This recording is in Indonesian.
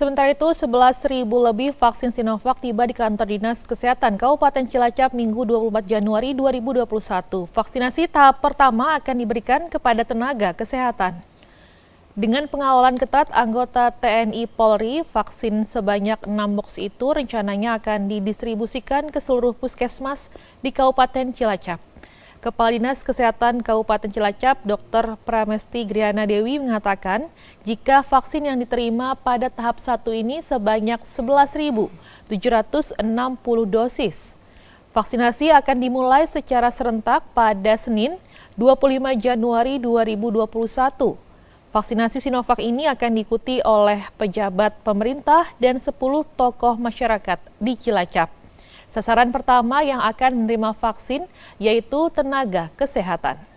Sementara itu, 11.000 lebih vaksin Sinovac tiba di kantor Dinas Kesehatan Kabupaten Cilacap Minggu 24 Januari 2021. Vaksinasi tahap pertama akan diberikan kepada tenaga kesehatan. Dengan pengawalan ketat anggota TNI Polri, vaksin sebanyak 6 box itu rencananya akan didistribusikan ke seluruh puskesmas di Kabupaten Cilacap. Kepala Dinas Kesehatan Kabupaten Cilacap, Dr. Pramesti Griana Dewi mengatakan, jika vaksin yang diterima pada tahap 1 ini sebanyak 11.760 dosis. Vaksinasi akan dimulai secara serentak pada Senin 25 Januari 2021. Vaksinasi Sinovac ini akan diikuti oleh pejabat pemerintah dan 10 tokoh masyarakat di Cilacap. Sasaran pertama yang akan menerima vaksin yaitu tenaga kesehatan.